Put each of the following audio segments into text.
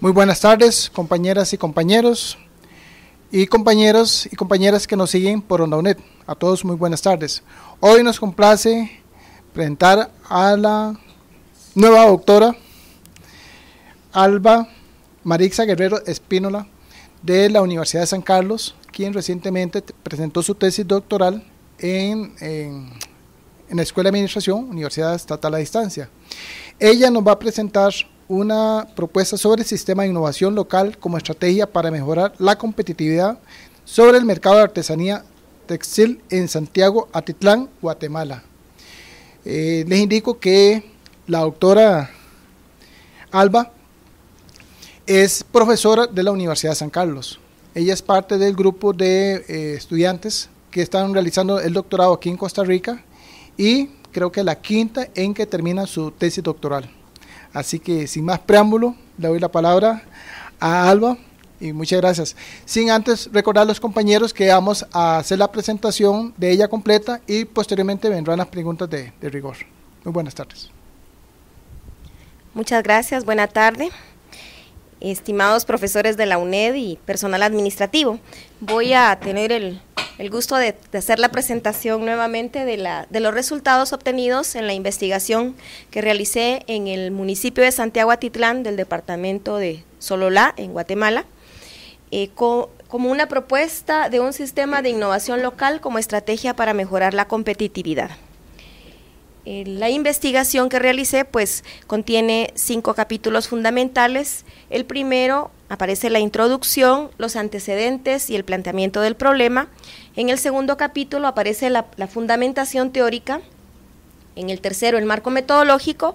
Muy buenas tardes, compañeras y compañeros, y compañeros y compañeras que nos siguen por Onda A todos muy buenas tardes. Hoy nos complace presentar a la nueva doctora Alba Marixa Guerrero Espínola de la Universidad de San Carlos, quien recientemente presentó su tesis doctoral en en la Escuela de Administración, Universidad Estatal a Distancia. Ella nos va a presentar una propuesta sobre el sistema de innovación local como estrategia para mejorar la competitividad sobre el mercado de artesanía textil en Santiago, Atitlán, Guatemala. Eh, les indico que la doctora Alba es profesora de la Universidad de San Carlos. Ella es parte del grupo de eh, estudiantes que están realizando el doctorado aquí en Costa Rica y creo que la quinta en que termina su tesis doctoral. Así que sin más preámbulo, le doy la palabra a Alba y muchas gracias. Sin antes recordar a los compañeros que vamos a hacer la presentación de ella completa y posteriormente vendrán las preguntas de, de rigor. Muy buenas tardes. Muchas gracias, buena tarde. Estimados profesores de la UNED y personal administrativo, voy a tener el el gusto de, hacer la presentación nuevamente de, los resultados obtenidos en la investigación que realicé en el municipio de Santiago Atitlán del departamento de Sololá, en Guatemala, eh, como una propuesta de un sistema de innovación local como estrategia para mejorar la competitividad. Eh, la investigación que realicé pues contiene cinco capítulos fundamentales. El primero aparece la introducción, los antecedentes y el planteamiento del problema. En el segundo capítulo aparece la fundamentación teórica. En el tercero el marco metodológico.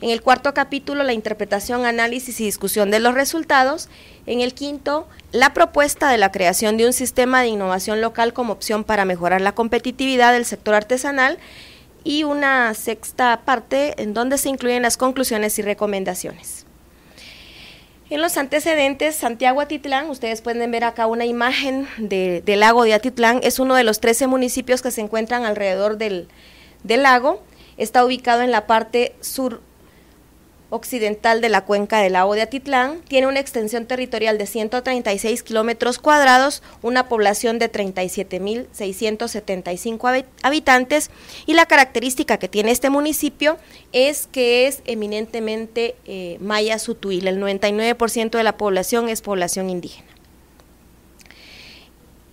En el cuarto capítulo la interpretación, análisis y discusión de los resultados. En el quinto la propuesta de la creación de un sistema de innovación local como opción para mejorar la competitividad del sector artesanal y una sexta parte en donde se incluyen las conclusiones y recomendaciones. En los antecedentes, Santiago Atitlán, ustedes pueden ver acá una imagen del lago de Atitlán, es uno de los 13 municipios que se encuentran alrededor del, del lago, está ubicado en la parte sur occidental de la cuenca del lago de Atitlán, tiene una extensión territorial de 136 kilómetros cuadrados, una población de 37.675 habitantes y la característica que tiene este municipio es que es eminentemente eh, maya sutuil, el 99% de la población es población indígena.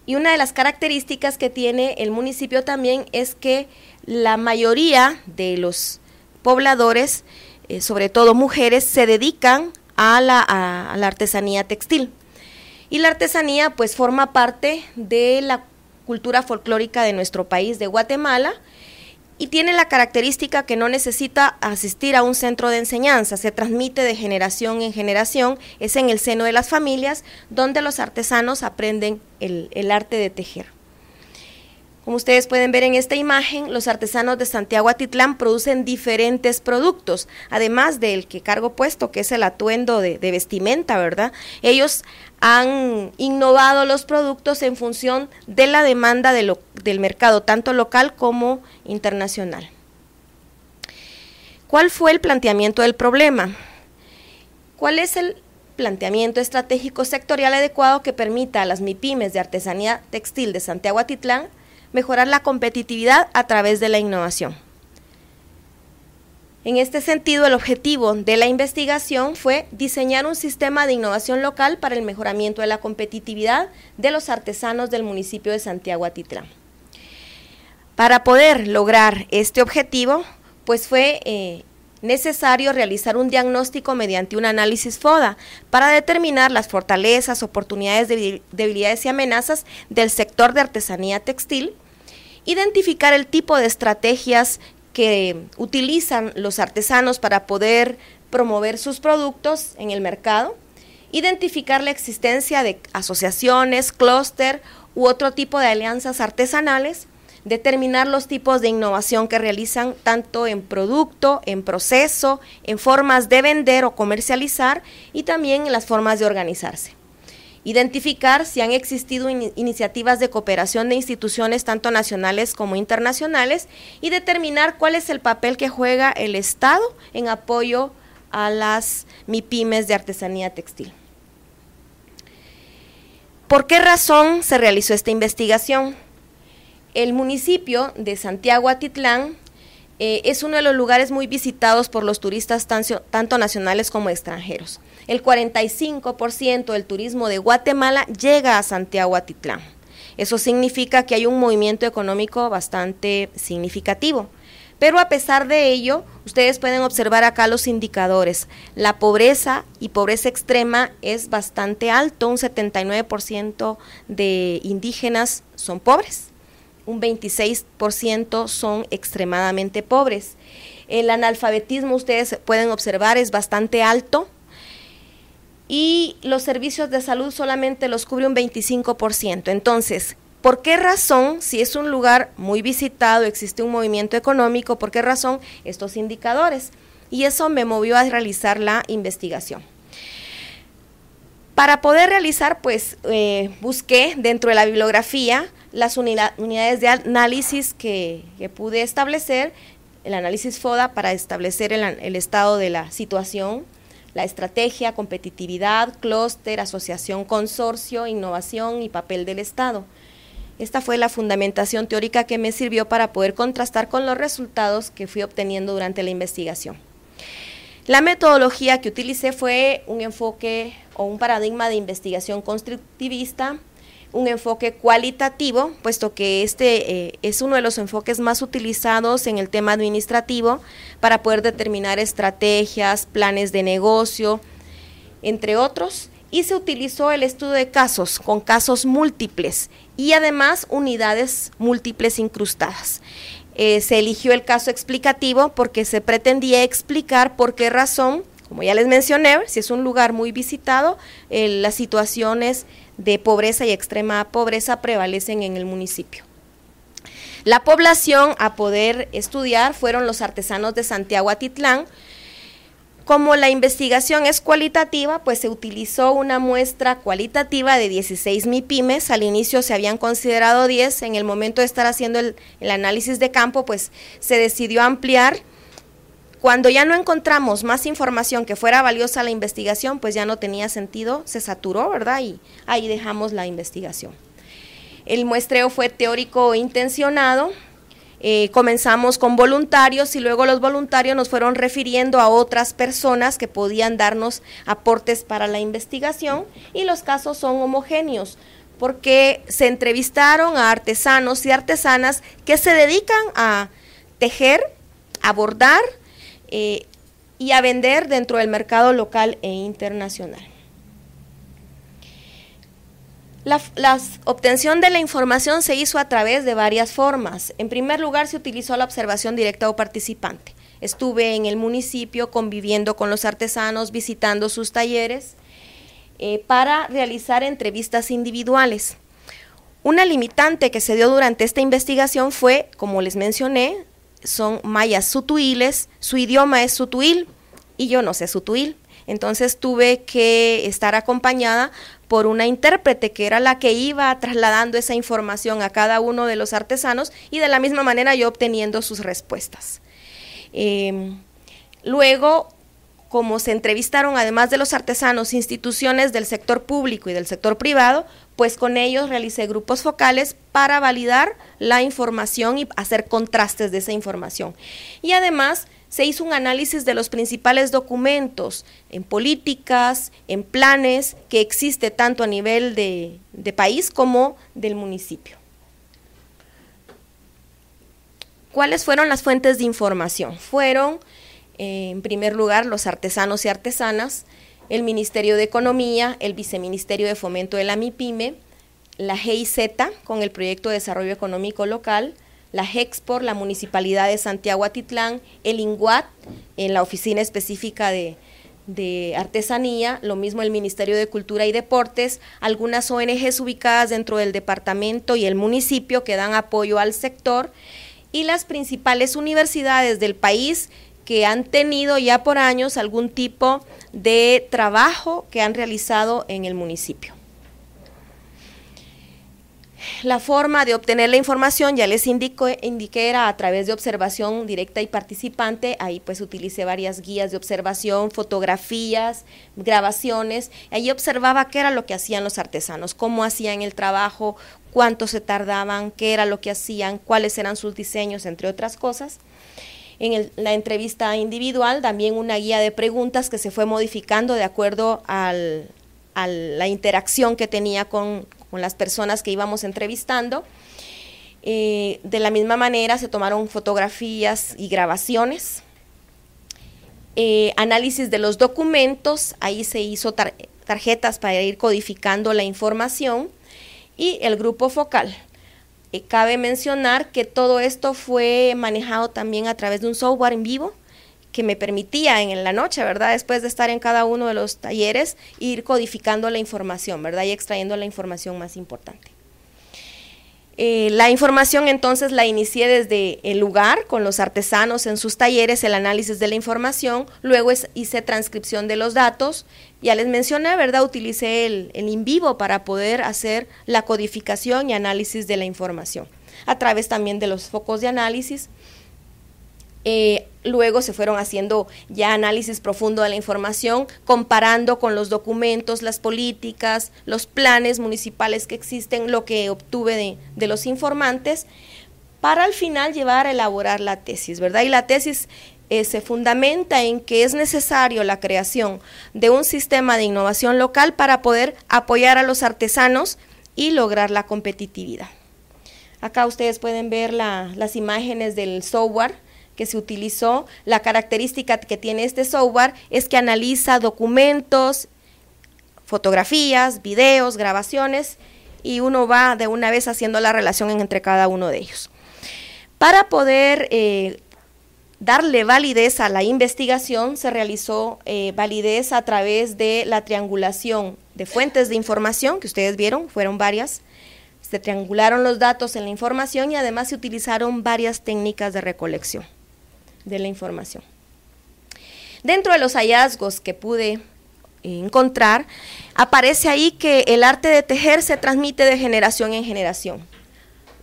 Y una de las características que tiene el municipio también es que la mayoría de los pobladores eh, sobre todo mujeres, se dedican a la, a, la artesanía textil. Y la artesanía pues forma parte de la cultura folclórica de nuestro país, de Guatemala, y tiene la característica que no necesita asistir a un centro de enseñanza, se transmite de generación en generación, es en el seno de las familias donde los artesanos aprenden el arte de tejer. Como ustedes pueden ver en esta imagen, los artesanos de Santiago Atitlán producen diferentes productos, además del que cargo puesto, que es el atuendo de, vestimenta, ¿verdad? Ellos han innovado los productos en función de la demanda del mercado, tanto local como internacional. ¿Cuál fue el planteamiento del problema? ¿Cuál es el planteamiento estratégico sectorial adecuado que permita a las MIPIMES de artesanía textil de Santiago Atitlán mejorar la competitividad a través de la innovación. En este sentido, el objetivo de la investigación fue diseñar un sistema de innovación local para el mejoramiento de la competitividad de los artesanos del municipio de Santiago Atitlán. Para poder lograr este objetivo, pues fue eh, necesario realizar un diagnóstico mediante un análisis FODA para determinar las fortalezas, oportunidades, debilidades y amenazas del sector de artesanía textil, identificar el tipo de estrategias que utilizan los artesanos para poder promover sus productos en el mercado, identificar la existencia de asociaciones, clúster u otro tipo de alianzas artesanales, determinar los tipos de innovación que realizan tanto en producto, en proceso, en formas de vender o comercializar y también en las formas de organizarse. Identificar si han existido iniciativas de cooperación de instituciones tanto nacionales como internacionales y determinar cuál es el papel que juega el Estado en apoyo a las MIPIMES de artesanía textil. ¿Por qué razón se realizó esta investigación? El municipio de Santiago Atitlán eh, es uno de los lugares muy visitados por los turistas tanto nacionales como extranjeros. El 45% del turismo de Guatemala llega a Santiago Atitlán. Eso significa que hay un movimiento económico bastante significativo. Pero a pesar de ello, ustedes pueden observar acá los indicadores. La pobreza y pobreza extrema es bastante alto, un 79% de indígenas son pobres un 26% son extremadamente pobres. El analfabetismo, ustedes pueden observar, es bastante alto y los servicios de salud solamente los cubre un 25%. Entonces, ¿por qué razón, si es un lugar muy visitado, existe un movimiento económico, por qué razón estos indicadores? Y eso me movió a realizar la investigación. Para poder realizar, pues eh, busqué dentro de la bibliografía las unidades de análisis que, pude establecer, el análisis FODA para establecer el, el estado de la situación, la estrategia, competitividad, clúster, asociación, consorcio, innovación y papel del Estado. Esta fue la fundamentación teórica que me sirvió para poder contrastar con los resultados que fui obteniendo durante la investigación. La metodología que utilicé fue un enfoque o un paradigma de investigación constructivista un enfoque cualitativo, puesto que este eh, es uno de los enfoques más utilizados en el tema administrativo para poder determinar estrategias, planes de negocio, entre otros. Y se utilizó el estudio de casos con casos múltiples y además unidades múltiples incrustadas. Eh, se eligió el caso explicativo porque se pretendía explicar por qué razón, como ya les mencioné, si es un lugar muy visitado, eh, las situaciones de pobreza y extrema pobreza prevalecen en el municipio. La población a poder estudiar fueron los artesanos de Santiago Atitlán. Como la investigación es cualitativa, pues se utilizó una muestra cualitativa de 16 MIPIMES. Al inicio se habían considerado 10. En el momento de estar haciendo el, el análisis de campo, pues se decidió ampliar cuando ya no encontramos más información que fuera valiosa la investigación, pues ya no tenía sentido, se saturó, ¿verdad? Y ahí dejamos la investigación. El muestreo fue teórico e intencionado, eh, comenzamos con voluntarios y luego los voluntarios nos fueron refiriendo a otras personas que podían darnos aportes para la investigación y los casos son homogéneos porque se entrevistaron a artesanos y artesanas que se dedican a tejer, abordar eh, y a vender dentro del mercado local e internacional. La, obtención de la información se hizo a través de varias formas. En primer lugar, se utilizó la observación directa o participante. Estuve en el municipio conviviendo con los artesanos, visitando sus talleres eh, para realizar entrevistas individuales. Una limitante que se dio durante esta investigación fue, como les mencioné, son mayas sutuiles, su idioma es sutuil y yo no sé sutuil. Entonces tuve que estar acompañada por una intérprete que era la que iba trasladando esa información a cada uno de los artesanos y de la misma manera yo obteniendo sus respuestas. Em, luego como se entrevistaron, además de los artesanos, instituciones del sector público y del sector privado, pues con ellos realicé grupos focales para validar la información y hacer contrastes de esa información. Y además se hizo un análisis de los principales documentos en políticas, en planes que existe tanto a nivel de, de país como del municipio. ¿Cuáles fueron las fuentes de información? Fueron en primer lugar, los artesanos y artesanas, el Ministerio de Economía, el Viceministerio de Fomento de la mipime la GIZ con el Proyecto de Desarrollo Económico Local, la GEXPOR, la Municipalidad de Santiago Atitlán, el INGUAT, en la Oficina Específica de, de Artesanía, lo mismo el Ministerio de Cultura y Deportes, algunas ONGs ubicadas dentro del departamento y el municipio que dan apoyo al sector y las principales universidades del país que han tenido ya por años algún tipo de trabajo que han realizado en el municipio. La forma de obtener la información, ya les indiqué, era a través de observación directa y participante. Ahí pues utilicé varias guías de observación, fotografías, grabaciones. Ahí observaba qué era lo que hacían los artesanos, cómo hacían el trabajo, cuánto se tardaban, qué era lo que hacían, cuáles eran sus diseños, entre otras cosas en la entrevista individual, también una guía de preguntas que se fue modificando de acuerdo a la interacción que tenía con, las personas que íbamos entrevistando. Eh, de la misma manera se tomaron fotografías y grabaciones. Eh, análisis de los documentos, ahí se hizo tarjetas para ir codificando la información y el grupo focal. Eh, cabe mencionar que todo esto fue manejado también a través de un software en vivo que me permitía en la noche, ¿verdad? Después de estar en cada uno de los talleres, ir codificando la información, ¿verdad? Y extrayendo la información más importante. Eh, la información entonces la inicié desde el lugar, con los artesanos en sus talleres, el análisis de la información, luego hice transcripción de los datos, ya les mencioné, ¿verdad? Utilicé el, el in vivo para poder hacer la codificación y análisis de la información, a través también de los focos de análisis. Eh, luego se fueron haciendo ya análisis profundo de la información, comparando con los documentos, las políticas, los planes municipales que existen, lo que obtuve de, los informantes, para al final llevar a elaborar la tesis, ¿verdad? Y la tesis eh, se fundamenta en que es necesario la creación de un sistema de innovación local para poder apoyar a los artesanos y lograr la competitividad. Acá ustedes pueden ver las imágenes del software que se utilizó, la característica que tiene este software es que analiza documentos, fotografías, videos, grabaciones y uno va de una vez haciendo la relación entre cada uno de ellos. Para poder eh, darle validez a la investigación, se realizó eh, validez a través de la triangulación de fuentes de información, que ustedes vieron, fueron varias. Se triangularon los datos en la información y además se utilizaron varias técnicas de recolección de la información. Dentro de los hallazgos que pude encontrar, aparece ahí que el arte de tejer se transmite de generación en generación.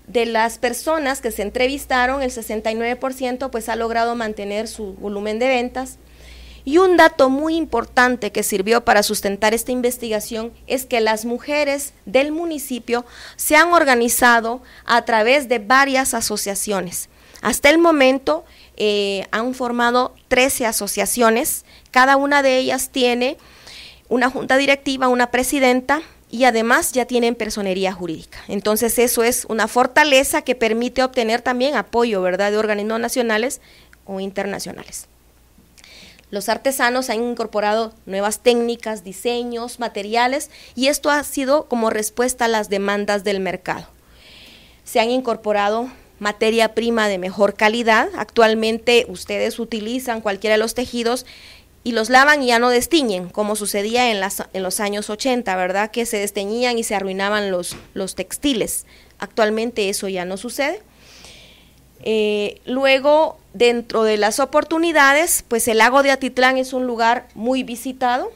De las personas que se entrevistaron, el 69% pues ha logrado mantener su volumen de ventas. Y un dato muy importante que sirvió para sustentar esta investigación es que las mujeres del municipio se han organizado a través de varias asociaciones. Hasta el momento, eh, han formado 13 asociaciones. Cada una de ellas tiene una junta directiva, una presidenta y además ya tienen personería jurídica. Entonces eso es una fortaleza que permite obtener también apoyo, ¿verdad?, de organismos nacionales o internacionales. Los artesanos han incorporado nuevas técnicas, diseños, materiales y esto ha sido como respuesta a las demandas del mercado. Se han incorporado materia prima de mejor calidad. Actualmente ustedes utilizan cualquiera de los tejidos y los lavan y ya no destiñen, como sucedía en, las, en los años 80, ¿verdad? Que se desteñían y se arruinaban los, los textiles. Actualmente eso ya no sucede. Eh, luego, dentro de las oportunidades, pues el lago de Atitlán es un lugar muy visitado.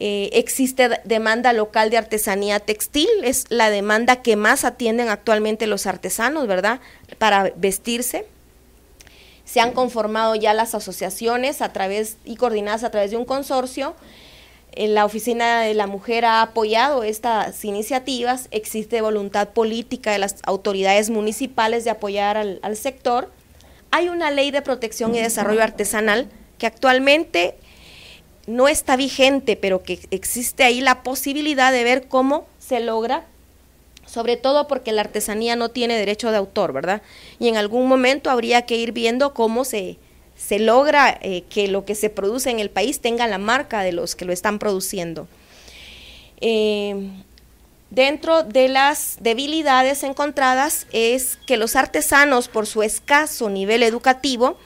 Eh, existe demanda local de artesanía textil, es la demanda que más atienden actualmente los artesanos, ¿verdad? Para vestirse. Se han conformado ya las asociaciones a través y coordinadas a través de un consorcio. la Oficina de la Mujer ha apoyado estas iniciativas. Existe voluntad política de las autoridades municipales de apoyar al sector. Hay una ley de protección y desarrollo artesanal que actualmente no está vigente, pero que existe ahí la posibilidad de ver cómo se logra, sobre todo porque la artesanía no tiene derecho de autor, ¿verdad? Y en algún momento habría que ir viendo cómo se, se logra eh, que lo que se produce en el país tenga la marca de los que lo están produciendo. Eh, dentro de las debilidades encontradas es que los artesanos, por su escaso nivel educativo,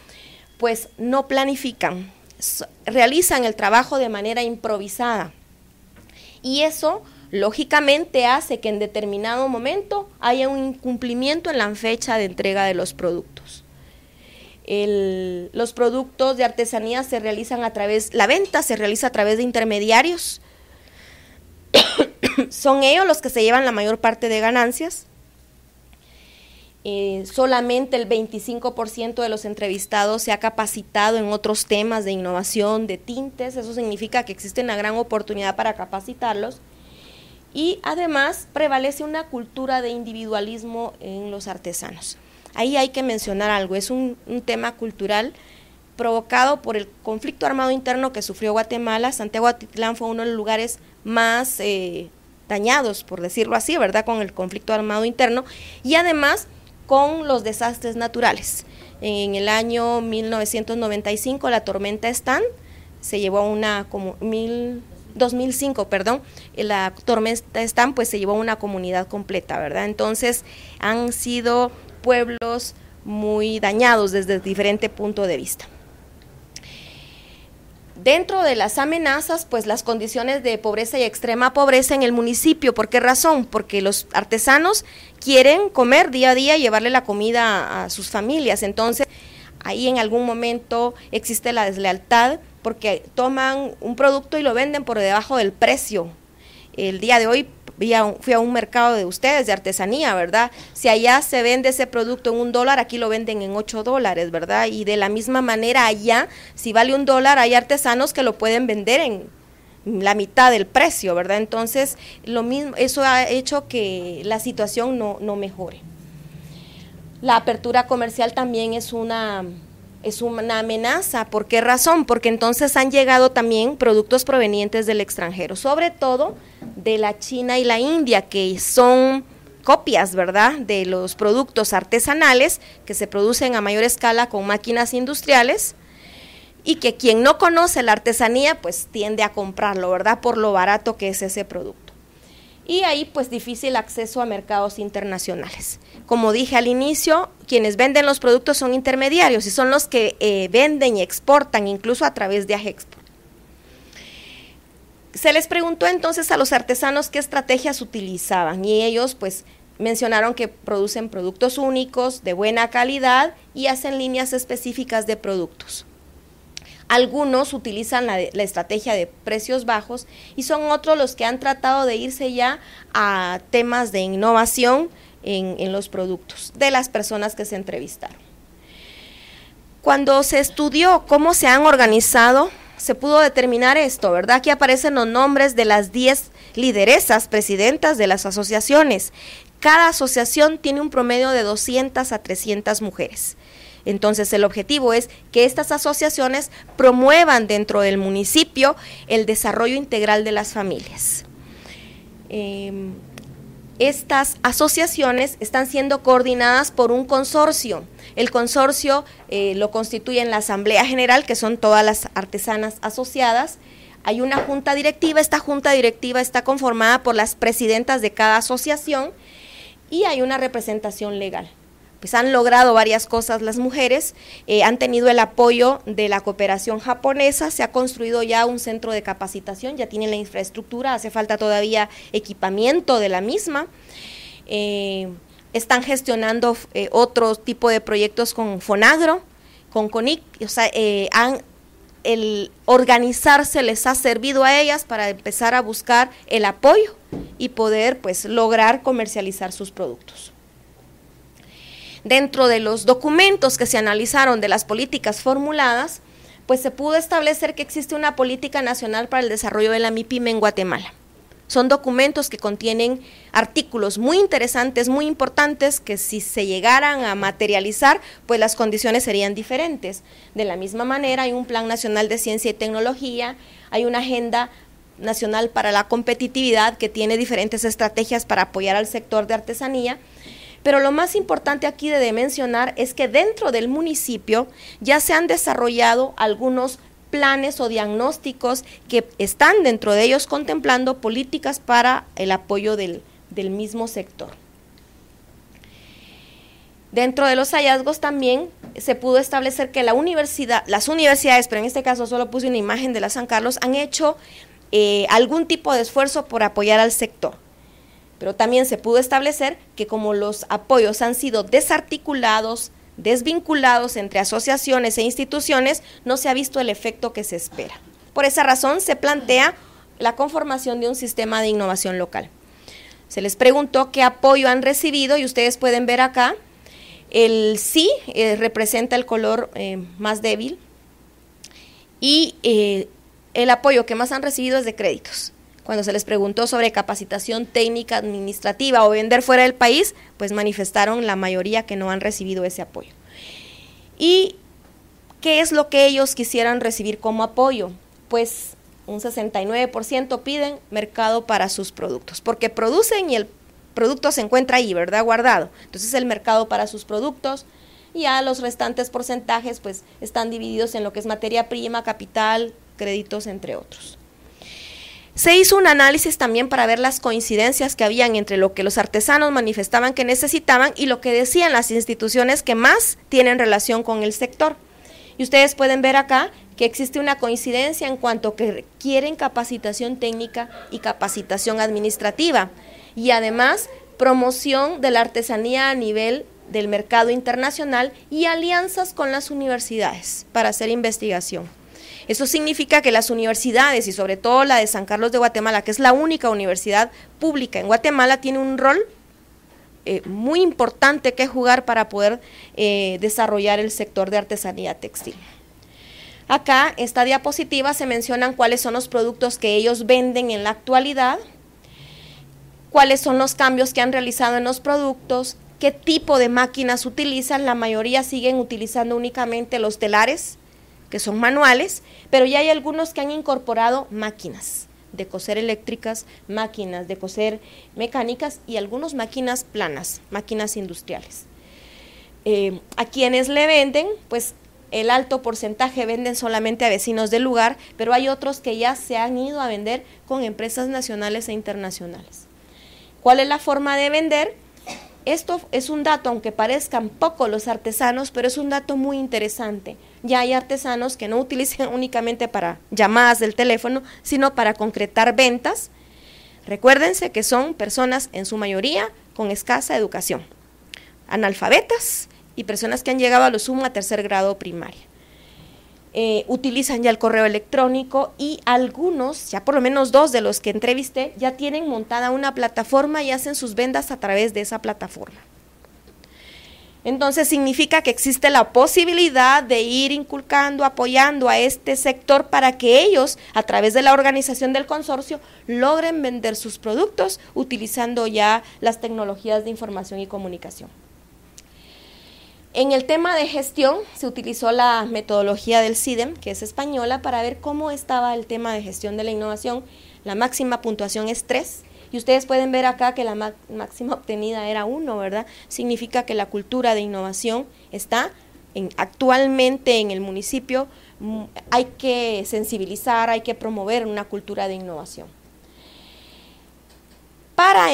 pues no planifican, realizan el trabajo de manera improvisada. Y eso lógicamente hace que en determinado momento haya un incumplimiento en la fecha de entrega de los productos. los productos de artesanía se realizan a través, la venta se realiza a través de intermediarios. Son ellos los que se llevan la mayor parte de ganancias eh, solamente el 25% de los entrevistados se ha capacitado en otros temas de innovación, de tintes, eso significa que existe una gran oportunidad para capacitarlos. Y además prevalece una cultura de individualismo en los artesanos. Ahí hay que mencionar algo, es un, tema cultural provocado por el conflicto armado interno que sufrió Guatemala. Santiago Atitlán fue uno de los lugares más eh, dañados, por decirlo así, ¿verdad?, con el conflicto armado interno. Y además con los desastres naturales. En el año 1995 la tormenta Stan se llevó a una como mil 2005, perdón, eh, la tormenta Stan pues se llevó una comunidad completa, ¿verdad? Entonces han sido pueblos muy dañados desde diferente punto de vista. Dentro de las amenazas, pues las condiciones de pobreza y extrema pobreza en el municipio. ¿Por qué razón? Porque los artesanos quieren comer día a día y llevarle la comida a sus familias. Entonces, ahí en algún momento existe la deslealtad porque toman un producto y lo venden por debajo del precio el día de hoy fui a un mercado de ustedes, de artesanía, ¿verdad? Si allá se vende ese producto en un dólar, aquí lo venden en ocho dólares, ¿verdad? Y de la misma manera allá, si vale un dólar, hay artesanos que lo pueden vender en la mitad del precio, ¿verdad? Entonces, lo mismo, eso ha hecho que la situación no, no mejore. La apertura comercial también es una es una amenaza. ¿Por qué razón? Porque entonces han llegado también productos provenientes del extranjero, sobre todo de la China y la India, que son copias, ¿verdad?, de los productos artesanales que se producen a mayor escala con máquinas industriales y que quien no conoce la artesanía, pues tiende a comprarlo, ¿verdad?, por lo barato que es ese producto. Y ahí, pues, difícil acceso a mercados internacionales. Como dije al inicio, quienes venden los productos son intermediarios y son los que eh, venden y exportan, incluso a través de Agexpo. Se les preguntó entonces a los artesanos qué estrategias utilizaban y ellos pues mencionaron que producen productos únicos, de buena calidad y hacen líneas específicas de productos. Algunos utilizan la, estrategia de precios bajos y son otros los que han tratado de irse ya a temas de innovación en, los productos de las personas que se entrevistaron. Cuando se estudió cómo se han organizado, se pudo determinar esto, ¿verdad? Aquí aparecen los nombres de las 10 lideresas presidentas de las asociaciones. Cada asociación tiene un promedio de 200 a 300 mujeres. Entonces el objetivo es que estas asociaciones promuevan dentro del municipio el desarrollo integral de las familias. Em, estas asociaciones están siendo coordinadas por un consorcio. El consorcio eh, lo constituye en la Asamblea General, que son todas las artesanas asociadas. Hay una junta directiva, esta junta directiva está conformada por las presidentas de cada asociación y hay una representación legal pues han logrado varias cosas las mujeres, eh, han tenido el apoyo de la cooperación japonesa, se ha construido ya un centro de capacitación, ya tienen la infraestructura, hace falta todavía equipamiento de la misma. Eh, están gestionando eh, otro tipo de proyectos con Fonagro, con CONIC, o sea, han, el organizarse les ha servido a ellas para empezar a buscar el apoyo y poder pues lograr comercializar sus productos dentro de los documentos que se analizaron de las políticas formuladas, pues se pudo establecer que existe una política nacional para el desarrollo de la MIPYME en Guatemala. Son documentos que contienen artículos muy interesantes, muy importantes, que si se llegaran a materializar, pues las condiciones serían diferentes. De la misma manera, hay un Plan Nacional de Ciencia y Tecnología, hay una agenda nacional para la competitividad que tiene diferentes estrategias para apoyar al sector de artesanía pero lo más importante aquí de mencionar es que dentro del municipio ya se han desarrollado algunos planes o diagnósticos que están dentro de ellos contemplando políticas para el apoyo del, mismo sector. Dentro de los hallazgos también se pudo establecer que la universidad, las universidades, pero en este caso solo puse una imagen de la San Carlos, han hecho eh, algún tipo de esfuerzo por apoyar al sector pero también se pudo establecer que como los apoyos han sido desarticulados, desvinculados entre asociaciones e instituciones, no se ha visto el efecto que se espera. Por esa razón se plantea la conformación de un sistema de innovación local. Se les preguntó qué apoyo han recibido y ustedes pueden ver acá, el sí eh, representa el color eh, más débil y eh, el apoyo que más han recibido es de créditos. Cuando se les preguntó sobre capacitación técnica administrativa o vender fuera del país, pues manifestaron la mayoría que no han recibido ese apoyo. ¿Y qué es lo que ellos quisieran recibir como apoyo? Pues un 69% piden mercado para sus productos, porque producen y el producto se encuentra ahí, ¿verdad? Guardado. Entonces el mercado para sus productos, y ya los restantes porcentajes pues están divididos en lo que es materia prima, capital, créditos, entre otros. Se hizo un análisis también para ver las coincidencias que habían entre lo que los artesanos manifestaban que necesitaban y lo que decían las instituciones que más tienen relación con el sector. Y ustedes pueden ver acá que existe una coincidencia en cuanto que requieren capacitación técnica y capacitación administrativa y además promoción de la artesanía a nivel del mercado internacional y alianzas con las universidades para hacer investigación. Eso significa que las universidades y sobre todo la de San Carlos de Guatemala, que es la única universidad pública en Guatemala, tiene un rol eh, muy importante que jugar para poder eh, desarrollar el sector de artesanía textil. Acá, esta diapositiva, se mencionan cuáles son los productos que ellos venden en la actualidad, cuáles son los cambios que han realizado en los productos, qué tipo de máquinas utilizan. La mayoría siguen utilizando únicamente los telares, que son manuales, pero ya hay algunos que han incorporado máquinas de coser eléctricas, máquinas de coser mecánicas y algunas máquinas planas, máquinas industriales. Eh, a quienes le venden, pues el alto porcentaje venden solamente a vecinos del lugar, pero hay otros que ya se han ido a vender con empresas nacionales e internacionales. ¿Cuál es la forma de vender? Esto es un dato, aunque parezcan poco los artesanos, pero es un dato muy interesante. Ya hay artesanos que no utilizan únicamente para llamadas del teléfono, sino para concretar ventas. Recuérdense que son personas en su mayoría con escasa educación, analfabetas y personas que han llegado a lo sumo a tercer grado primaria. Eh, utilizan ya el correo electrónico y algunos, ya por lo menos dos de los que entrevisté, ya tienen montada una plataforma y hacen sus vendas a través de esa plataforma. Entonces significa que existe la posibilidad de ir inculcando, apoyando a este sector para que ellos, a través de la organización del consorcio, logren vender sus productos utilizando ya las tecnologías de información y comunicación. En el tema de gestión se utilizó la metodología del CIDEM, que es española, para ver cómo estaba el tema de gestión de la innovación. La máxima puntuación es 3 y ustedes pueden ver acá que la máxima obtenida era 1, ¿verdad? Significa que la cultura de innovación está actualmente en el municipio. Mm, hay que sensibilizar, hay que promover una cultura de innovación. Para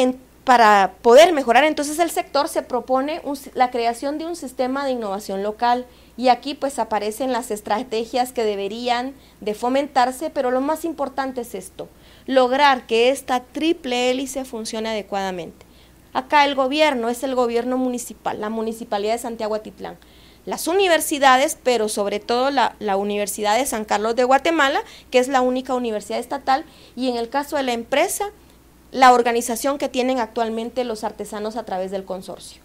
para poder mejorar. Entonces el sector se propone la creación de un sistema de innovación local y aquí pues aparecen las estrategias que deberían de fomentarse, pero lo más importante es esto, lograr que esta triple hélice funcione adecuadamente. Acá el gobierno es el gobierno municipal, la Municipalidad de Santiago Atitlán, las universidades, pero sobre todo la, Universidad de San Carlos de Guatemala, que es la única universidad estatal, y en el caso de la empresa, la organización que tienen actualmente los artesanos a través del consorcio.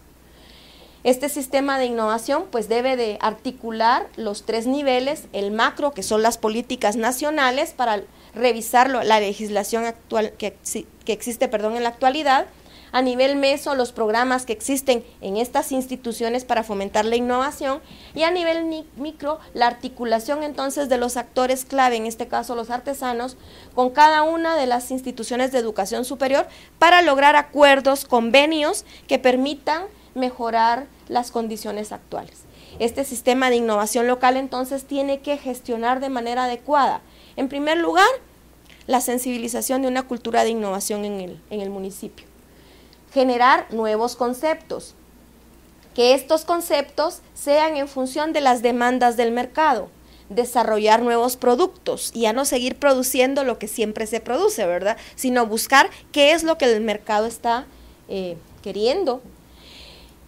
Este sistema de innovación pues debe de articular los tres niveles, el macro, que son las políticas nacionales para revisar la legislación actual que, que existe perdón, en la actualidad, a nivel meso, los programas que existen en estas instituciones para fomentar la innovación y a nivel micro, la articulación entonces de los actores clave, en este caso los artesanos, con cada una de las instituciones de educación superior para lograr acuerdos, convenios que permitan mejorar las condiciones actuales. Este sistema de innovación local entonces tiene que gestionar de manera adecuada. En primer lugar, la sensibilización de una cultura de innovación en el, en el municipio generar nuevos conceptos, que estos conceptos sean en función de las demandas del mercado, desarrollar nuevos productos y ya no seguir produciendo lo que siempre se produce, ¿verdad? Sino buscar qué es lo que el mercado está eh, queriendo,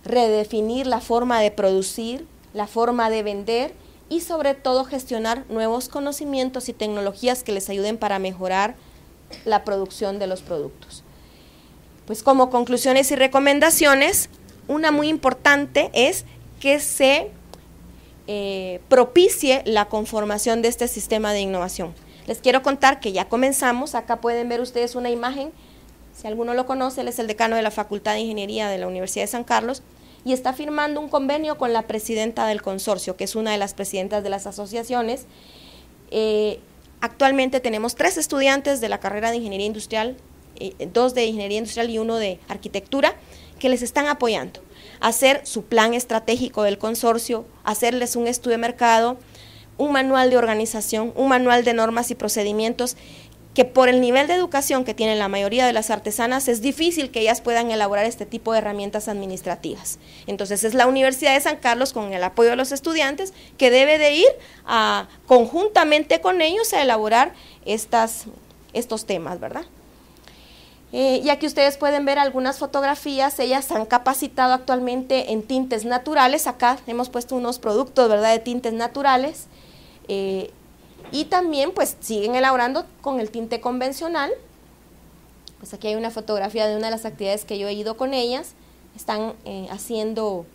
redefinir la forma de producir, la forma de vender y sobre todo gestionar nuevos conocimientos y tecnologías que les ayuden para mejorar la producción de los productos pues como conclusiones y recomendaciones, una muy importante es que se eh, propicie la conformación de este sistema de innovación. Les quiero contar que ya comenzamos, acá pueden ver ustedes una imagen, si alguno lo conoce, él es el decano de la Facultad de Ingeniería de la Universidad de San Carlos y está firmando un convenio con la presidenta del consorcio, que es una de las presidentas de las asociaciones. Eh, actualmente tenemos tres estudiantes de la carrera de Ingeniería Industrial dos de ingeniería industrial y uno de arquitectura, que les están apoyando. Hacer su plan estratégico del consorcio, hacerles un estudio de mercado, un manual de organización, un manual de normas y procedimientos que por el nivel de educación que tienen la mayoría de las artesanas es difícil que ellas puedan elaborar este tipo de herramientas administrativas. Entonces es la Universidad de San Carlos con el apoyo de los estudiantes que debe de ir conjuntamente con ellos a elaborar estas, estos temas, ¿verdad? Eh, y aquí ustedes pueden ver algunas fotografías, ellas han capacitado actualmente en tintes naturales, acá hemos puesto unos productos ¿verdad? de tintes naturales, eh, y también pues siguen elaborando con el tinte convencional, pues aquí hay una fotografía de una de las actividades que yo he ido con ellas, están eh, haciendo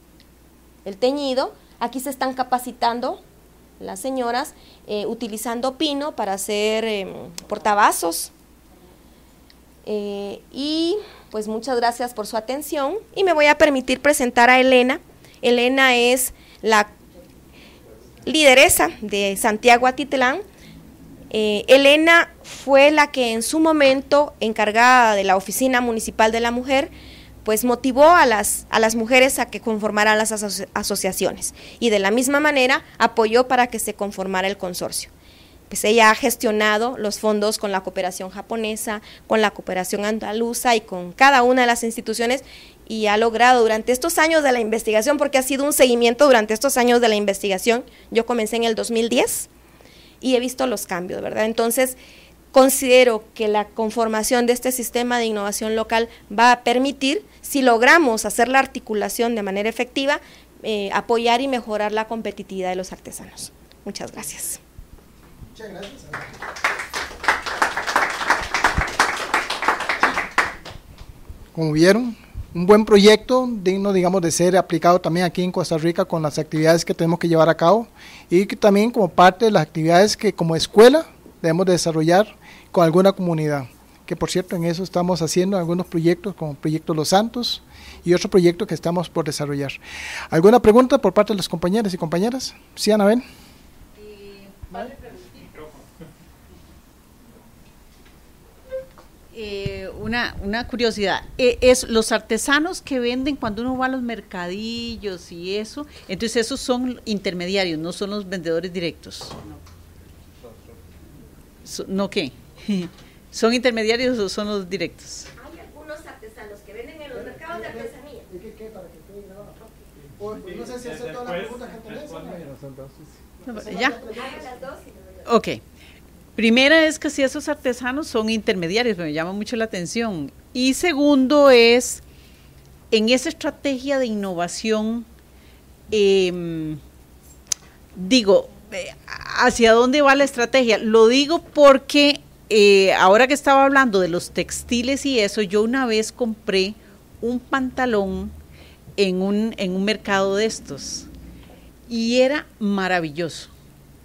el teñido, aquí se están capacitando las señoras utilizando pino para hacer em, portavasos, eh, y pues muchas gracias por su atención y me voy a permitir presentar a Elena. Elena es la lideresa de Santiago Atitlán. Eh, Elena fue la que en su momento, encargada de la Oficina Municipal de la Mujer, pues motivó a las, a las mujeres a que conformaran las asociaciones y de la misma manera apoyó para que se conformara el consorcio pues ella ha gestionado los fondos con la cooperación japonesa, con la cooperación andaluza y con cada una de las instituciones y ha logrado durante estos años de la investigación, porque ha sido un seguimiento durante estos años de la investigación, yo comencé en el 2010 y he visto los cambios, ¿verdad? Entonces, considero que la conformación de este sistema de innovación local va a permitir, si logramos hacer la articulación de manera efectiva, eh, apoyar y mejorar la competitividad de los artesanos. Muchas gracias. Como vieron, un buen proyecto digno, digamos, de ser aplicado también aquí en Costa Rica con las actividades que tenemos que llevar a cabo y que también como parte de las actividades que como escuela debemos desarrollar con alguna comunidad. Que por cierto, en eso estamos haciendo algunos proyectos como Proyecto Los Santos y otro proyecto que estamos por desarrollar. ¿Alguna pregunta por parte de los compañeros y compañeras? Sí, Anabel. Eh, ¿Vale? eh, una, una, curiosidad. Eh, es los artesanos que venden cuando uno va a los mercadillos y eso, entonces esos son intermediarios, no son los vendedores directos. ¿No, qué? ¿Son intermediarios o son los directos? Hay algunos artesanos que venden en los mercados de artesanía. Pues, no sé si hacer todas las preguntas que tenés. Ya. Ok. Primera es que si esos artesanos son intermediarios, me llama mucho la atención. Y segundo es, en esa estrategia de innovación, em, digo, eh, ¿hacia dónde va la estrategia? Lo digo porque eh, ahora que estaba hablando de los textiles y eso, yo una vez compré un pantalón en un, en un mercado de estos y era maravilloso.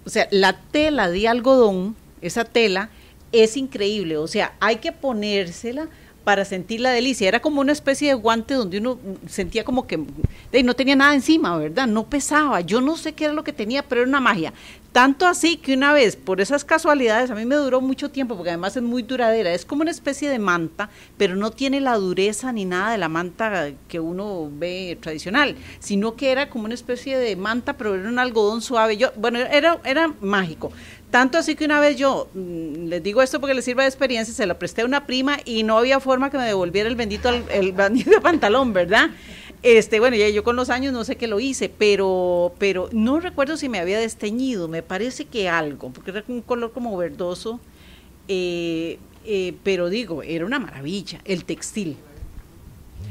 O sea, la tela de algodón esa tela es increíble, o sea, hay que ponérsela para sentir la delicia. Era como una especie de guante donde uno sentía como que no tenía nada encima, ¿verdad? No pesaba. Yo no sé qué era lo que tenía, pero era una magia. Tanto así que una vez, por esas casualidades, a mí me duró mucho tiempo, porque además es muy duradera. Es como una especie de manta, pero no tiene la dureza ni nada de la manta que uno ve tradicional, sino que era como una especie de manta, pero era un algodón suave. Yo, bueno, era, era mágico. Tanto así que una vez yo, mm, les digo esto porque les sirva de experiencia, se la presté a una prima y no había forma que me devolviera el bendito, el, pantalón, ¿verdad? Este, bueno, ya yo con los años no sé qué lo hice, pero, pero no recuerdo si me había desteñido, me parece que algo, porque era un color como verdoso, eh, eh, pero digo, era una maravilla, el textil.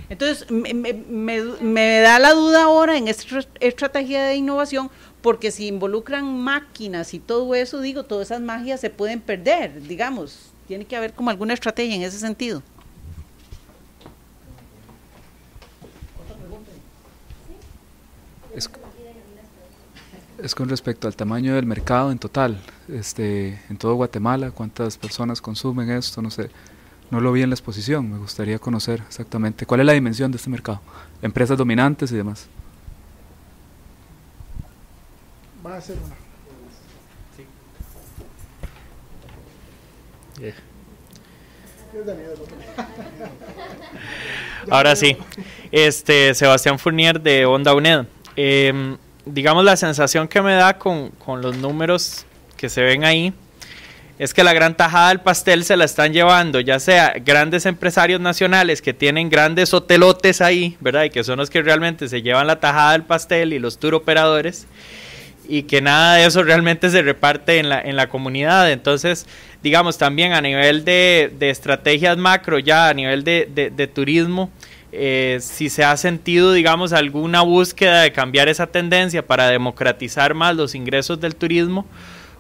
Entonces, me, me, da la duda ahora en esta estrategia de innovación, porque si involucran máquinas y todo eso, digo, todas esas magias se pueden perder, digamos. Tiene que haber como alguna estrategia en ese sentido. Es, es, con respecto al tamaño del mercado en total, este, en todo Guatemala, cuántas personas consumen esto, no sé. No lo vi en la exposición, me gustaría conocer exactamente cuál es la dimensión de este mercado, empresas dominantes y demás. Ahora sí, este Sebastián Furnier de Onda UNED. Em, digamos la sensación que me da con, con, los números que se ven ahí es que la gran tajada del pastel se la están llevando, ya sea grandes empresarios nacionales que tienen grandes hotelotes ahí, ¿verdad? Y que son los que realmente se llevan la tajada del pastel y los tour operadores y que nada de eso realmente se reparte en la, en la comunidad. Entonces, digamos, también a nivel de, de estrategias macro, ya a nivel de, turismo, eh, si se ha sentido, digamos, alguna búsqueda de cambiar esa tendencia para democratizar más los ingresos del turismo,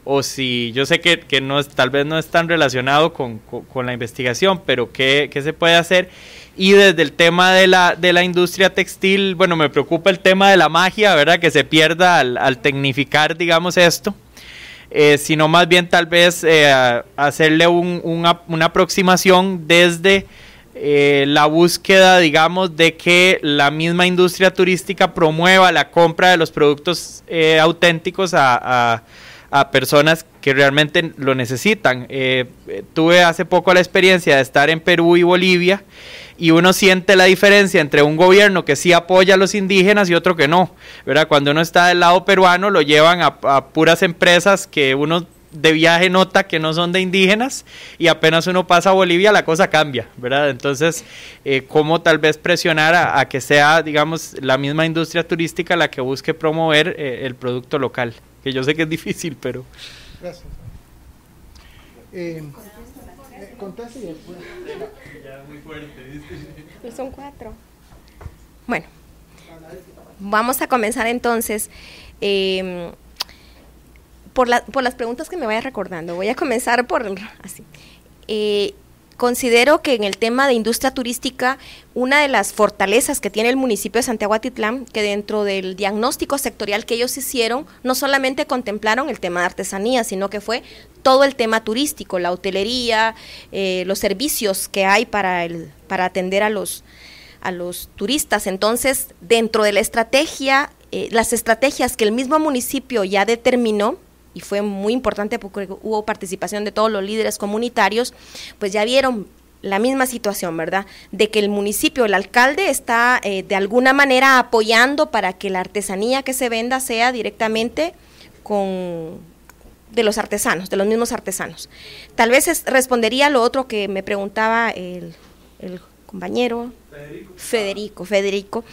o si yo sé que, que no es, tal vez no es tan relacionado con, con la investigación, pero ¿qué, ¿qué se puede hacer? Y desde el tema de la, industria textil, bueno, me preocupa el tema de la magia, ¿verdad? Que se pierda al, tecnificar, digamos, esto. Eh, sino más bien tal vez eh, hacerle una aproximación desde eh, la búsqueda, digamos, de que la misma industria turística promueva la compra de los productos auténticos a, a, a personas que realmente lo necesitan. Eh, eh, tuve hace poco la experiencia de estar en Perú y Bolivia y uno siente la diferencia entre un gobierno que sí apoya a los indígenas y otro que no. ¿verdad? Cuando uno está del lado peruano lo llevan a, puras empresas que uno de viaje nota que no son de indígenas y apenas uno pasa a Bolivia la cosa cambia, ¿verdad? Entonces, eh, ¿cómo tal vez presionar a, que sea, digamos, la misma industria turística la que busque promover el producto local? Que yo sé que es difícil, pero... Gracias. Eh, eh, contaste y después. Ya muy fuerte. Pues son cuatro. Bueno, vamos a comenzar entonces. Em, por, por, las preguntas que me vaya recordando, voy a comenzar por así. Eh, Considero que en el tema de industria turística, una de las fortalezas que tiene el municipio de Santiago Atitlán, que dentro del diagnóstico sectorial que ellos hicieron, no solamente contemplaron el tema de artesanía, sino que fue todo el tema turístico, la hotelería, eh, los servicios que hay para, el, para atender a los, a los turistas. Entonces, dentro de la estrategia, eh, las estrategias que el mismo municipio ya determinó, y fue muy importante porque hubo participación de todos los líderes comunitarios, pues ya vieron la misma situación, ¿verdad? De que el municipio, el alcalde está eh, de alguna manera apoyando para que la artesanía que se venda sea directamente con de los artesanos, de los mismos artesanos. Tal vez respondería lo otro que me preguntaba el, compañero Federico, Federico. Federico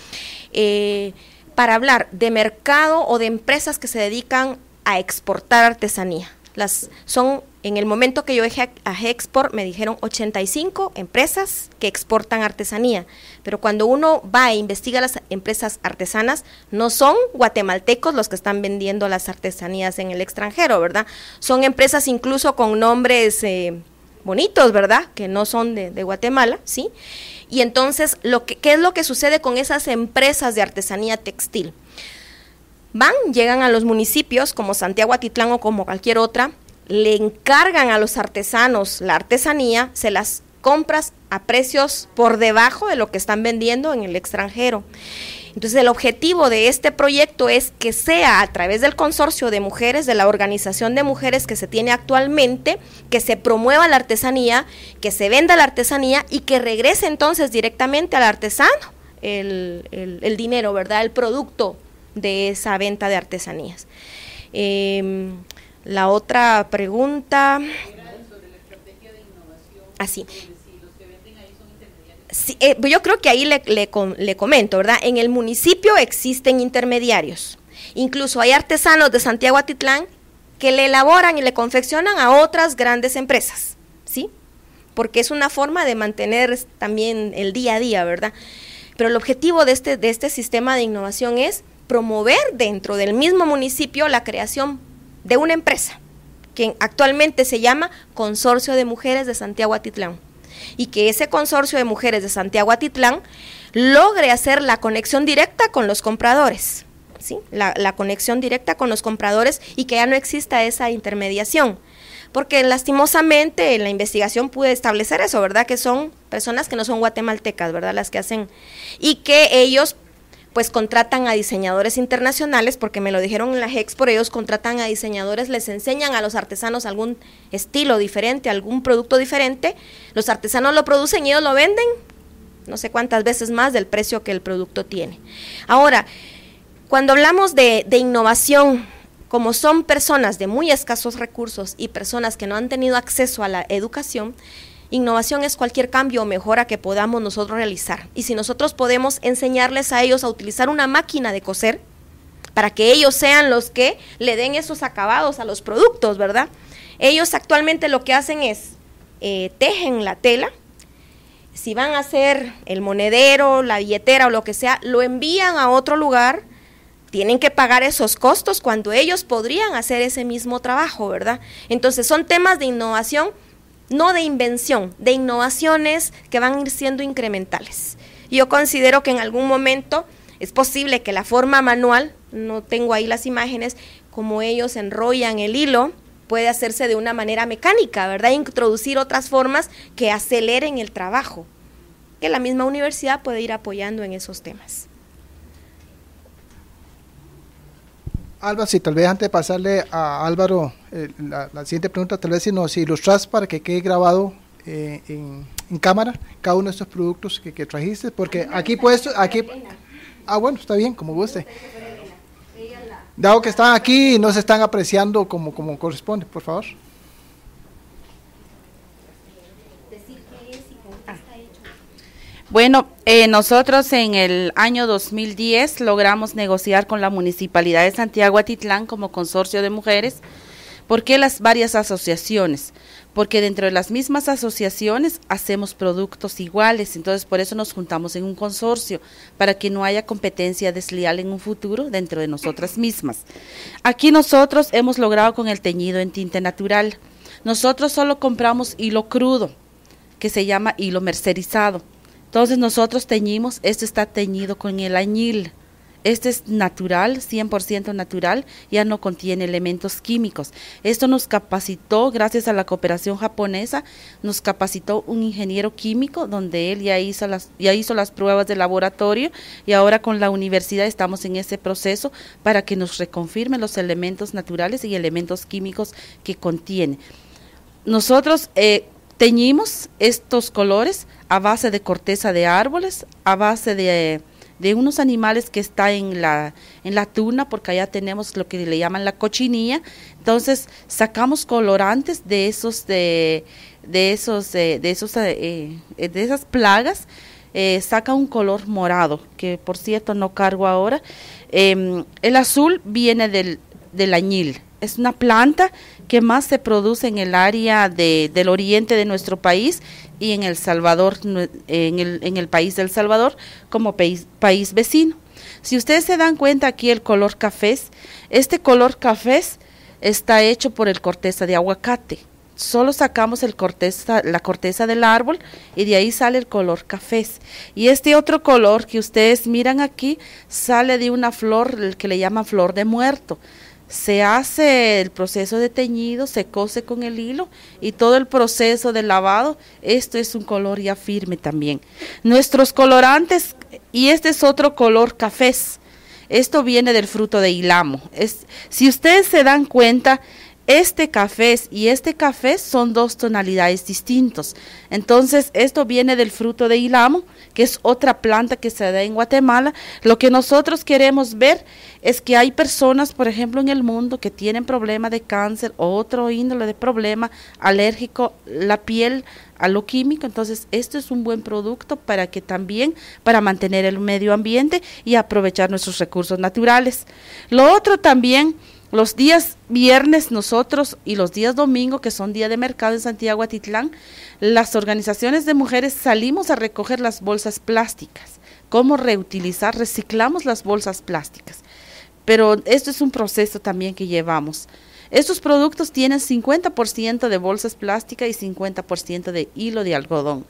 eh, para hablar de mercado o de empresas que se dedican a exportar artesanía. Las, son, en el momento que yo dejé a Export, me dijeron 85 empresas que exportan artesanía. Pero cuando uno va e investiga las empresas artesanas, no son guatemaltecos los que están vendiendo las artesanías en el extranjero, ¿verdad? Son empresas incluso con nombres eh, bonitos, ¿verdad? Que no son de, Guatemala, ¿sí? Y entonces, lo que, ¿qué es lo que sucede con esas empresas de artesanía textil? Van, llegan a los municipios como Santiago Atitlán o como cualquier otra, le encargan a los artesanos la artesanía, se las compras a precios por debajo de lo que están vendiendo en el extranjero. Entonces el objetivo de este proyecto es que sea a través del consorcio de mujeres, de la organización de mujeres que se tiene actualmente, que se promueva la artesanía, que se venda la artesanía y que regrese entonces directamente al artesano el, el dinero, ¿verdad? El producto de esa venta de artesanías. Em, la otra pregunta... Así. Ah, sí, eh, pues yo creo que ahí le, comento, ¿verdad? En el municipio existen intermediarios. Incluso hay artesanos de Santiago Atitlán que le elaboran y le confeccionan a otras grandes empresas, ¿sí? Porque es una forma de mantener también el día a día, ¿verdad? Pero el objetivo de este, de este sistema de innovación es promover dentro del mismo municipio la creación de una empresa que actualmente se llama Consorcio de Mujeres de Santiago Atitlán y que ese consorcio de mujeres de Santiago Atitlán logre hacer la conexión directa con los compradores, ¿sí? la, la conexión directa con los compradores y que ya no exista esa intermediación. Porque lastimosamente en la investigación pude establecer eso, ¿verdad? Que son personas que no son guatemaltecas, ¿verdad? Las que hacen. Y que ellos pues contratan a diseñadores internacionales, porque me lo dijeron en la e por ellos contratan a diseñadores, les enseñan a los artesanos algún estilo diferente, algún producto diferente, los artesanos lo producen y ellos lo venden, no sé cuántas veces más del precio que el producto tiene. Ahora, cuando hablamos de, de innovación, como son personas de muy escasos recursos y personas que no han tenido acceso a la educación, Innovación es cualquier cambio o mejora que podamos nosotros realizar. Y si nosotros podemos enseñarles a ellos a utilizar una máquina de coser, para que ellos sean los que le den esos acabados a los productos, ¿verdad? Ellos actualmente lo que hacen es eh, tejen la tela, si van a hacer el monedero, la billetera o lo que sea, lo envían a otro lugar, tienen que pagar esos costos cuando ellos podrían hacer ese mismo trabajo, ¿verdad? Entonces son temas de innovación no de invención, de innovaciones que van a ir siendo incrementales. Yo considero que en algún momento es posible que la forma manual, no tengo ahí las imágenes, como ellos enrollan el hilo, puede hacerse de una manera mecánica, ¿verdad? Introducir otras formas que aceleren el trabajo, que la misma universidad puede ir apoyando en esos temas. Alba, si tal vez antes de pasarle a Álvaro eh, la, siguiente pregunta, tal vez si nos ilustras para que quede grabado eh, en, cámara cada uno de estos productos que, trajiste, porque aquí puesto, aquí... Ah, bueno, está bien, como guste. Dado que están aquí y se están apreciando como, como corresponde, por favor. Bueno, eh, nosotros en el año 2010 logramos negociar con la Municipalidad de Santiago Atitlán como consorcio de mujeres. ¿Por qué las varias asociaciones? Porque dentro de las mismas asociaciones hacemos productos iguales, entonces por eso nos juntamos en un consorcio, para que no haya competencia desleal en un futuro dentro de nosotras mismas. Aquí nosotros hemos logrado con el teñido en tinte natural. Nosotros solo compramos hilo crudo, que se llama hilo mercerizado entonces nosotros teñimos, esto está teñido con el añil. Este es natural, 100% natural, ya no contiene elementos químicos. Esto nos capacitó, gracias a la cooperación japonesa, nos capacitó un ingeniero químico, donde él ya hizo las, ya hizo las pruebas de laboratorio y ahora con la universidad estamos en ese proceso para que nos reconfirme los elementos naturales y elementos químicos que contiene. Nosotros eh, Teñimos estos colores a base de corteza de árboles, a base de, unos animales que está en la, en la tuna, porque allá tenemos lo que le llaman la cochinilla. Entonces sacamos colorantes de esos de, esos de, esos eh, eh, eh, de esas plagas. saca un color morado, que por cierto no cargo ahora. Em, el azul viene del, del añil, es una planta que más se produce en el área del oriente de nuestro país y en El Salvador, en el, país del Salvador como país, país vecino. Si ustedes se dan cuenta aquí el color cafés, este color cafés está hecho por el corteza de aguacate. Solo sacamos el corteza, la corteza del árbol y de ahí sale el color cafés. Y este otro color que ustedes miran aquí sale de una flor que le llaman flor de muerto se hace el proceso de teñido, se cose con el hilo y todo el proceso de lavado, esto es un color ya firme también. Nuestros colorantes, y este es otro color cafés, esto viene del fruto de hilamo. Es, si ustedes se dan cuenta, este café y este café son dos tonalidades distintos. Entonces, esto viene del fruto de ilamo, que es otra planta que se da en Guatemala. Lo que nosotros queremos ver es que hay personas, por ejemplo, en el mundo que tienen problema de cáncer o otro índole de problema alérgico, la piel a lo químico. Entonces, esto es un buen producto para que también, para mantener el medio ambiente y aprovechar nuestros recursos naturales. Lo otro también los días viernes nosotros y los días domingo, que son día de mercado en Santiago Atitlán, las organizaciones de mujeres salimos a recoger las bolsas plásticas. ¿Cómo reutilizar? Reciclamos las bolsas plásticas. Pero esto es un proceso también que llevamos. Estos productos tienen 50% de bolsas plásticas y 50% de hilo de algodón.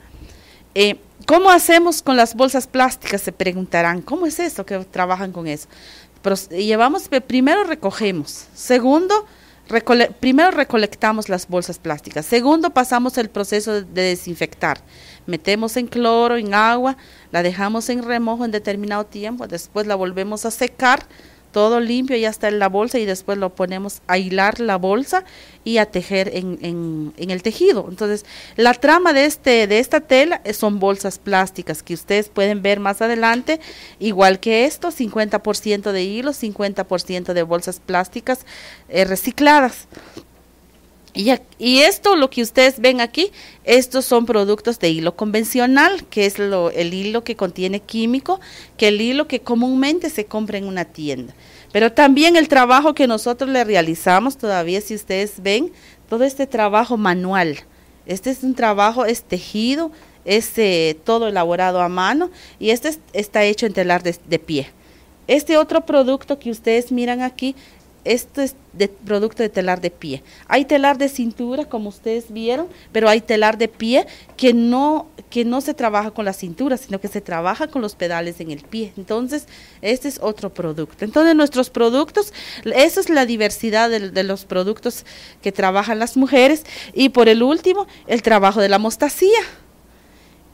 Eh, ¿Cómo hacemos con las bolsas plásticas? Se preguntarán. ¿Cómo es esto que trabajan con eso? llevamos, primero recogemos, segundo, primero recolectamos las bolsas plásticas, segundo pasamos el proceso de desinfectar, metemos en cloro, en agua, la dejamos en remojo en determinado tiempo, después la volvemos a secar, todo limpio, ya está en la bolsa y después lo ponemos a hilar la bolsa y a tejer en, el tejido. Entonces, la trama de, este, de esta tela son bolsas plásticas que ustedes pueden ver más adelante, igual que esto, 50% de hilo, 50% de bolsas plásticas eh, recicladas. Y, esto, lo que ustedes ven aquí, estos son productos de hilo convencional, que es el hilo que contiene químico, que el hilo que comúnmente se compra en una tienda. Pero también el trabajo que nosotros le realizamos, todavía si ustedes ven, todo este trabajo manual. Este es un trabajo, es tejido, es eh, todo elaborado a mano y este está hecho en telar de pie. Este otro producto que ustedes miran aquí esto es de producto de telar de pie. Hay telar de cintura, como ustedes vieron, pero hay telar de pie que no, que no se trabaja con la cintura, sino que se trabaja con los pedales en el pie. Entonces, este es otro producto. Entonces, nuestros productos, esa es la diversidad de, los productos que trabajan las mujeres. Y por el último, el trabajo de la mostacía.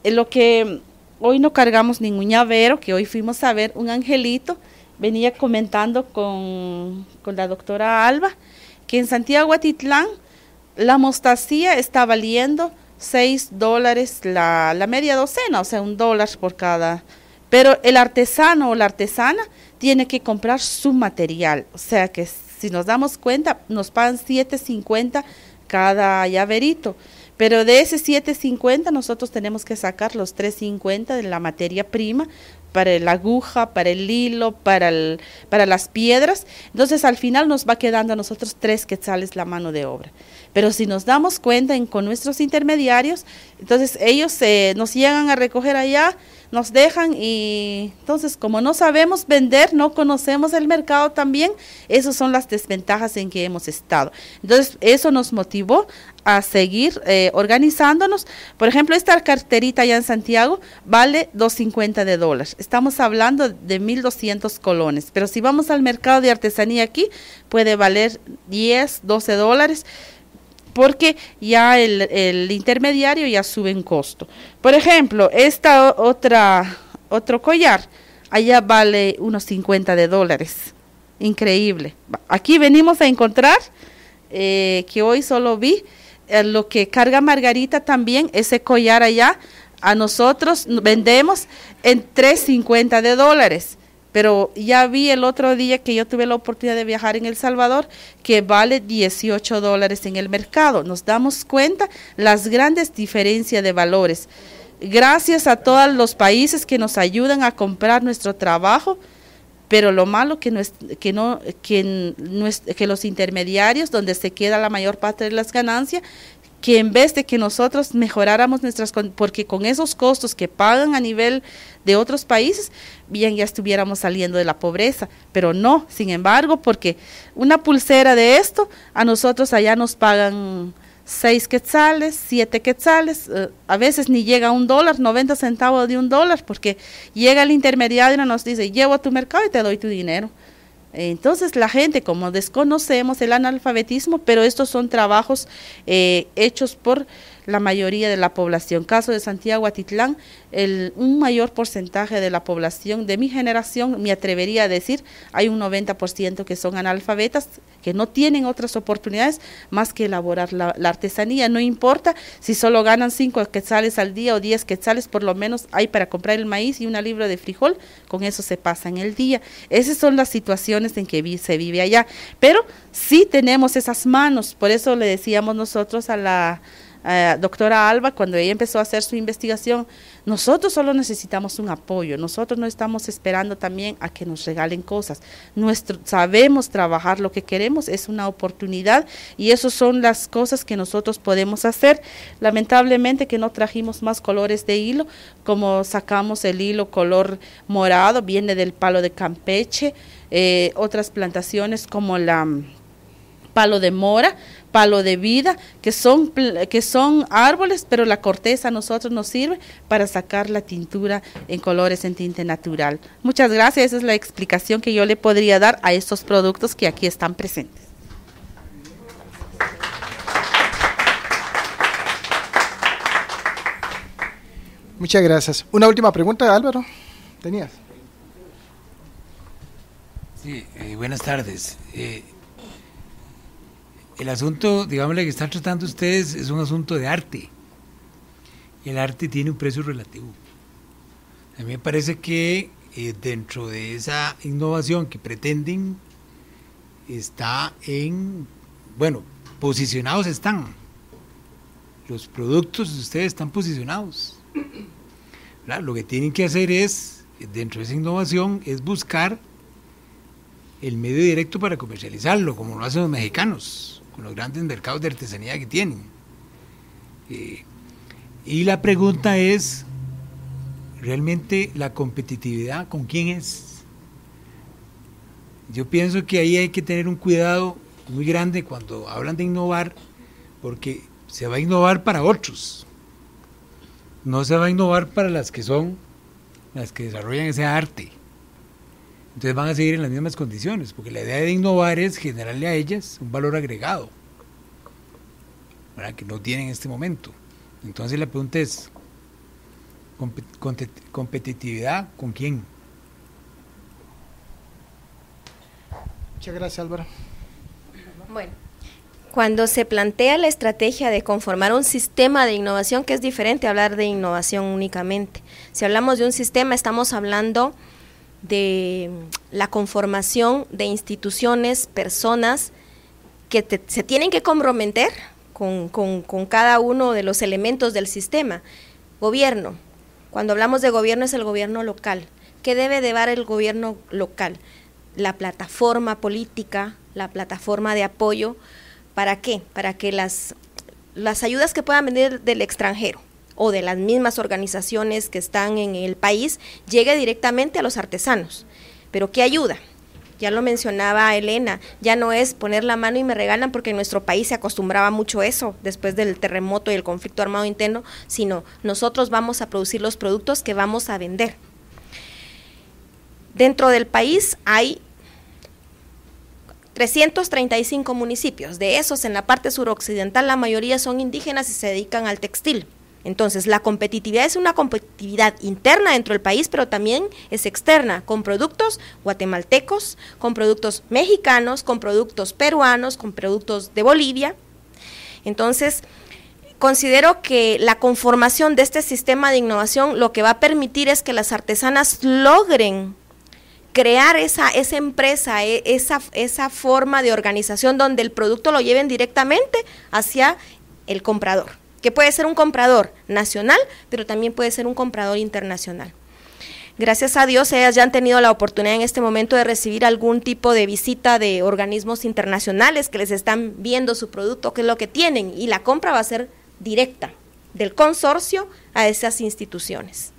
En eh, lo que hoy no cargamos ningún llavero, que hoy fuimos a ver un angelito, venía comentando con, la doctora Alba que en Santiago Atitlán la mostacía está valiendo 6 dólares la, la media docena, o sea, un dólar por cada. Pero el artesano o la artesana tiene que comprar su material, o sea que si nos damos cuenta, nos pagan 7.50 cada llaverito. Pero de ese 7.50 nosotros tenemos que sacar los 3.50 de la materia prima, para la aguja, para el hilo, para, el, para las piedras. Entonces al final nos va quedando a nosotros tres quetzales la mano de obra. Pero si nos damos cuenta con nuestros intermediarios, entonces ellos eh, nos llegan a recoger allá nos dejan y entonces como no sabemos vender, no conocemos el mercado también, esas son las desventajas en que hemos estado. Entonces eso nos motivó a seguir eh, organizándonos. Por ejemplo, esta carterita allá en Santiago vale 2.50 de dólares Estamos hablando de 1.200 colones, pero si vamos al mercado de artesanía aquí, puede valer 10, 12 dólares porque ya el, intermediario ya sube en costo. Por ejemplo, esta otra, otro collar, allá vale unos 50 de dólares. Increíble. Aquí venimos a encontrar, eh, que hoy solo vi, eh, lo que carga Margarita también, ese collar allá, a nosotros vendemos en 3.50 de dólares. Pero ya vi el otro día que yo tuve la oportunidad de viajar en El Salvador, que vale 18 dólares en el mercado. Nos damos cuenta las grandes diferencias de valores. Gracias a todos los países que nos ayudan a comprar nuestro trabajo, pero lo malo que, no, es, que, no que los intermediarios, donde se queda la mayor parte de las ganancias, que en vez de que nosotros mejoráramos nuestras, porque con esos costos que pagan a nivel de otros países, bien ya estuviéramos saliendo de la pobreza, pero no, sin embargo, porque una pulsera de esto, a nosotros allá nos pagan seis quetzales, siete quetzales, eh, a veces ni llega un dólar, 90 centavos de un dólar, porque llega el intermediario y nos dice, llevo a tu mercado y te doy tu dinero. Entonces la gente, como desconocemos el analfabetismo, pero estos son trabajos eh, hechos por la mayoría de la población. Caso de Santiago Atitlán, el, un mayor porcentaje de la población de mi generación, me atrevería a decir, hay un 90% que son analfabetas, que no tienen otras oportunidades más que elaborar la, artesanía. No importa si solo ganan 5 quetzales al día o 10 quetzales, por lo menos hay para comprar el maíz y una libra de frijol, con eso se pasa en el día. Esas son las situaciones en que se vive allá. Pero sí tenemos esas manos, por eso le decíamos nosotros a la doctora Alba, cuando ella empezó a hacer su investigación, nosotros solo necesitamos un apoyo, nosotros no estamos esperando también a que nos regalen cosas. Nuestro, sabemos trabajar lo que queremos, es una oportunidad y esas son las cosas que nosotros podemos hacer. Lamentablemente que no trajimos más colores de hilo, como sacamos el hilo color morado, viene del palo de Campeche, eh, otras plantaciones como la mm, palo de mora, palo de vida, que son, que son árboles, pero la corteza a nosotros nos sirve para sacar la tintura en colores en tinte natural. Muchas gracias, esa es la explicación que yo le podría dar a estos productos que aquí están presentes. Muchas gracias. Una última pregunta, Álvaro. ¿Tenías? Sí, eh, buenas tardes. Eh, el asunto, digámosle, que están tratando ustedes es un asunto de arte. el arte tiene un precio relativo. A mí me parece que eh, dentro de esa innovación que pretenden está en, bueno, posicionados están. Los productos de ustedes están posicionados. Lo que tienen que hacer es, dentro de esa innovación, es buscar el medio directo para comercializarlo, como lo hacen los mexicanos los grandes mercados de artesanía que tienen. Eh, y la pregunta es, realmente la competitividad, ¿con quién es? Yo pienso que ahí hay que tener un cuidado muy grande cuando hablan de innovar, porque se va a innovar para otros, no se va a innovar para las que son, las que desarrollan ese arte entonces van a seguir en las mismas condiciones, porque la idea de innovar es generarle a ellas un valor agregado, que no tienen en este momento. Entonces la pregunta es, competitividad con quién? Muchas gracias, Álvaro. Bueno, cuando se plantea la estrategia de conformar un sistema de innovación, que es diferente hablar de innovación únicamente, si hablamos de un sistema, estamos hablando de la conformación de instituciones, personas que se tienen que comprometer con, cada uno de los elementos del sistema. Gobierno, cuando hablamos de gobierno es el gobierno local. ¿Qué debe llevar el gobierno local? La plataforma política, la plataforma de apoyo. ¿Para qué? Para que las, las ayudas que puedan venir del extranjero, o de las mismas organizaciones que están en el país llegue directamente a los artesanos. Pero ¿qué ayuda? Ya lo mencionaba Elena, ya no es poner la mano y me regalan porque en nuestro país se acostumbraba mucho eso después del terremoto y el conflicto armado interno, sino nosotros vamos a producir los productos que vamos a vender. Dentro del país hay 335 municipios. De esos, en la parte suroccidental, la mayoría son indígenas y se dedican al textil. Entonces, la competitividad es una competitividad interna dentro del país, pero también es externa, con productos guatemaltecos, con productos mexicanos, con productos peruanos, con productos de Bolivia. Entonces, considero que la conformación de este sistema de innovación lo que va a permitir es que las artesanas logren crear esa, esa empresa, e, esa, esa forma de organización donde el producto lo lleven directamente hacia el comprador que puede ser un comprador nacional, pero también puede ser un comprador internacional. Gracias a Dios, ellas ya han tenido la oportunidad en este momento de recibir algún tipo de visita de organismos internacionales que les están viendo su producto, qué es lo que tienen, y la compra va a ser directa del consorcio a esas instituciones.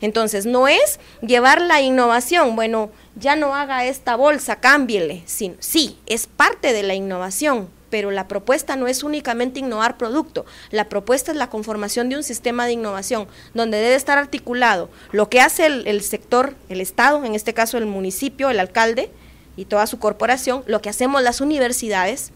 Entonces, no es llevar la innovación, bueno, ya no haga esta bolsa, cámbiele. sí, es parte de la innovación, pero la propuesta no es únicamente innovar producto, la propuesta es la conformación de un sistema de innovación donde debe estar articulado lo que hace el, sector, el Estado, en este caso el municipio, el alcalde y toda su corporación, lo que hacemos las universidades,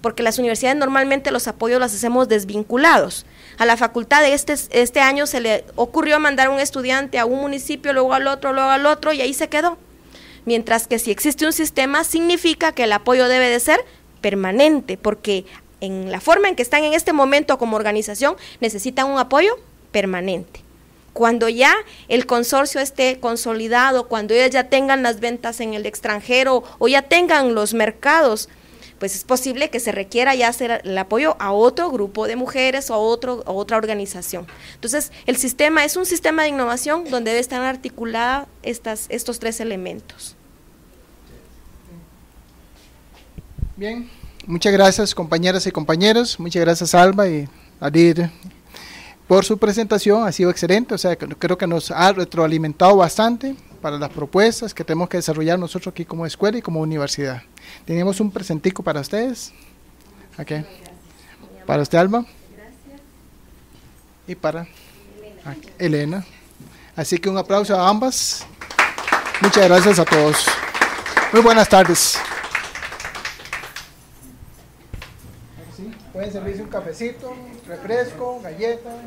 porque las universidades normalmente los apoyos los hacemos desvinculados. A la facultad de este, este año se le ocurrió mandar un estudiante a un municipio, luego al otro, luego al otro, y ahí se quedó. Mientras que si existe un sistema, significa que el apoyo debe de ser permanente, porque en la forma en que están en este momento como organización necesitan un apoyo permanente. Cuando ya el consorcio esté consolidado, cuando ellas ya tengan las ventas en el extranjero o ya tengan los mercados, pues es posible que se requiera ya hacer el apoyo a otro grupo de mujeres o a, otro, otra organización. Entonces, el sistema es un sistema de innovación donde deben estar articulados estas, estos tres elementos. Bien, muchas gracias compañeras y compañeros, muchas gracias Alba y Adir por su presentación, ha sido excelente, o sea, creo que nos ha retroalimentado bastante para las propuestas que tenemos que desarrollar nosotros aquí como escuela y como universidad. Tenemos un presentico para ustedes. Para usted, Alba. Gracias. Y para Elena. Así que un aplauso a ambas. Muchas gracias a todos. Muy buenas tardes. Pueden servirse un cafecito, refresco, galleta.